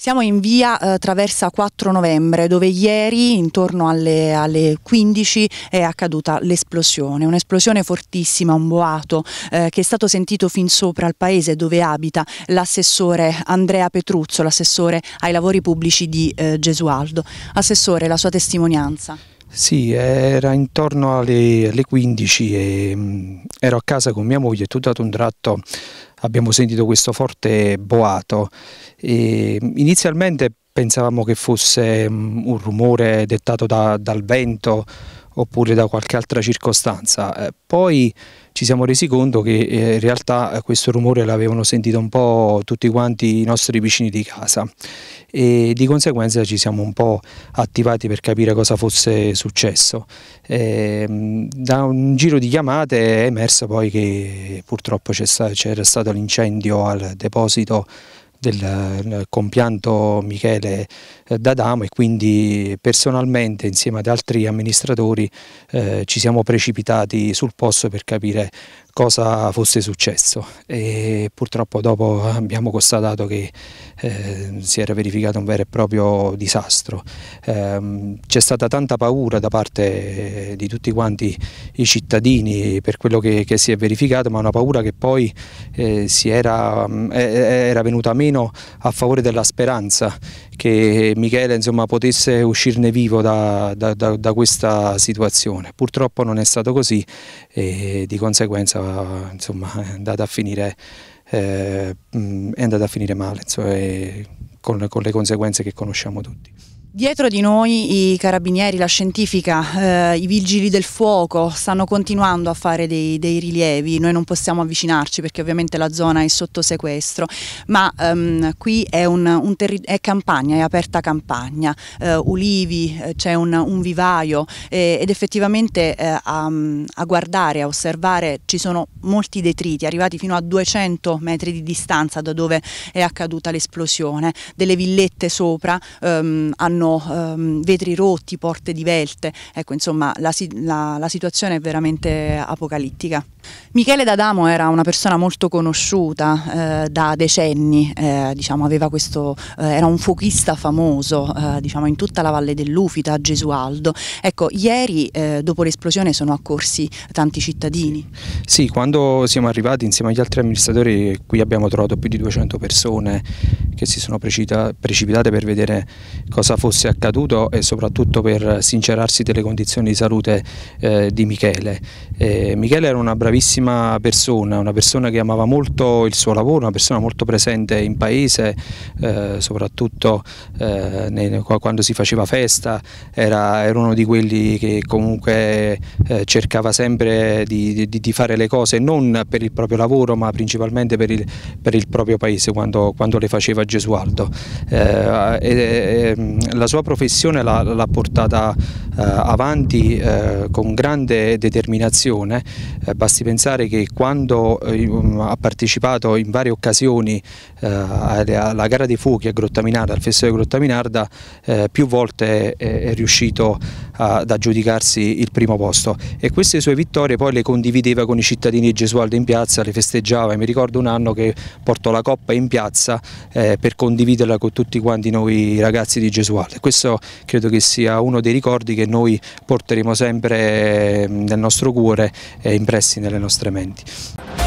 Siamo in via eh, Traversa 4 novembre dove ieri intorno alle, alle 15 è accaduta l'esplosione, un'esplosione fortissima, un boato eh, che è stato sentito fin sopra al paese dove abita l'assessore Andrea Petruzzo, l'assessore ai lavori pubblici di eh, Gesualdo. Assessore, la sua testimonianza. Sì, era intorno alle, alle 15 e mh, mm, ero a casa con mia moglie e tutto ad un tratto abbiamo sentito questo forte boato. E inizialmente pensavamo che fosse mm, un rumore dettato da, dal vento, oppure da qualche altra circostanza. Eh, poi ci siamo resi conto che eh, in realtà eh, questo rumore l'avevano sentito un po' tutti quanti i nostri vicini di casa e di conseguenza ci siamo un po' attivati per capire cosa fosse successo. Eh, da un giro di chiamate è emerso poi che purtroppo c'era stato l'incendio al deposito del eh, compianto Michele eh, D'Adamo e quindi personalmente insieme ad altri amministratori eh, ci siamo precipitati sul posto per capire cosa fosse successo e purtroppo dopo abbiamo constatato che eh, si era verificato un vero e proprio disastro. Eh, C'è stata tanta paura da parte eh, di tutti quanti i cittadini per quello che, che si è verificato, ma una paura che poi eh, era, mm, eh, eh, era, venuta meno a favore della speranza che Michele insomma, potesse uscirne vivo da, da, da, da, questa situazione. Purtroppo non è stato così e di conseguenza insomma, è, andata finire, eh, mm, è, andata a finire, male insomma, con, con le conseguenze che conosciamo tutti. Dietro di noi i carabinieri, la scientifica, eh, i vigili del fuoco stanno continuando a fare dei, dei, rilievi, noi non possiamo avvicinarci perché ovviamente la zona è sotto sequestro, ma ehm, qui è, un, un è, campagna, è aperta campagna, eh, ulivi, eh, c'è un, un, vivaio eh, ed effettivamente eh, a, a, guardare, a osservare ci sono molti detriti arrivati fino a 200 metri di distanza da dove è accaduta l'esplosione, delle villette sopra ehm, hanno sono ehm, vetri rotti, porte divelte, ecco insomma la, la, la situazione è veramente apocalittica. Michele D'Adamo era una persona molto conosciuta eh, da decenni, eh, diciamo, questo, eh, era un fuochista famoso eh, diciamo, in tutta la Valle dell'Ufita, a Gesualdo. Ecco, ieri eh, dopo l'esplosione sono accorsi tanti cittadini. Sì, quando siamo arrivati insieme agli altri amministratori qui abbiamo trovato più di 200 persone che si sono precipitate per vedere cosa fosse accaduto e soprattutto per sincerarsi delle condizioni di salute eh, di Michele. Eh, Michele era una bravissima persona, una persona che amava molto il suo lavoro, una persona molto presente in paese, eh, soprattutto eh, nel, quando si faceva festa, era, era, uno di quelli che comunque eh, cercava sempre di, di, di, fare le cose non per il proprio lavoro ma principalmente per il, per il proprio paese quando, quando le faceva Gesualdo. eh, eh, la sua professione l'ha portata eh, avanti eh, con grande determinazione, eh, basti pensare che quando mm, ha partecipato in varie occasioni alla gara dei fuochi a Grottaminarda, al Festival di Grottaminarda, più volte è riuscito a ad aggiudicarsi il primo posto e queste sue vittorie poi le condivideva con i cittadini di Gesualdo in piazza, le festeggiava e mi ricordo un anno che portò la coppa in piazza eh, per condividerla con tutti quanti noi ragazzi di Gesualdo questo credo che sia uno dei ricordi che noi porteremo sempre eh, nel nostro cuore e impressi nelle nostre menti.